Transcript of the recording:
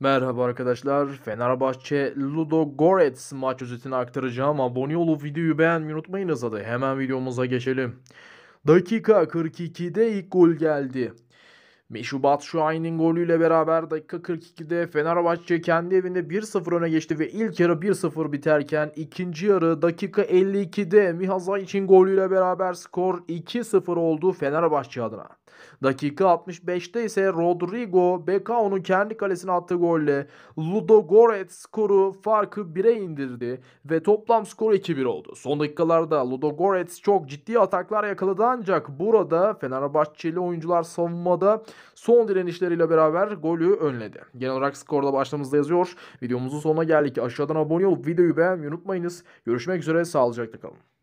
Merhaba arkadaşlar. Fenerbahçe Ludo Goretz maç özetini aktaracağım. Abone olup videoyu beğenmeyi unutmayınız hadi. Hemen videomuza geçelim. Dakika 42'de ilk gol geldi. Meşu Batshuayi'nin golüyle beraber dakika 42'de Fenerbahçe kendi evinde 1-0 öne geçti ve ilk yarı 1-0 biterken ikinci yarı dakika 52'de Mihaza için golüyle beraber skor 2-0 oldu Fenerbahçe adına. Dakika 65'te ise Rodrigo Becao'nun kendi kalesine attığı golle Ludo Goretz skoru farkı 1'e indirdi ve toplam skor 2-1 oldu. Son dakikalarda Ludo Goretz çok ciddi ataklar yakaladı ancak burada Fenerbahçeli oyuncular savunmada son direnişleriyle beraber golü önledi. Genel olarak skorda başlamamızda yazıyor. Videomuzun sonuna geldik. Aşağıdan abone olup videoyu beğenmeyi unutmayınız. Görüşmek üzere sağlıcakla kalın.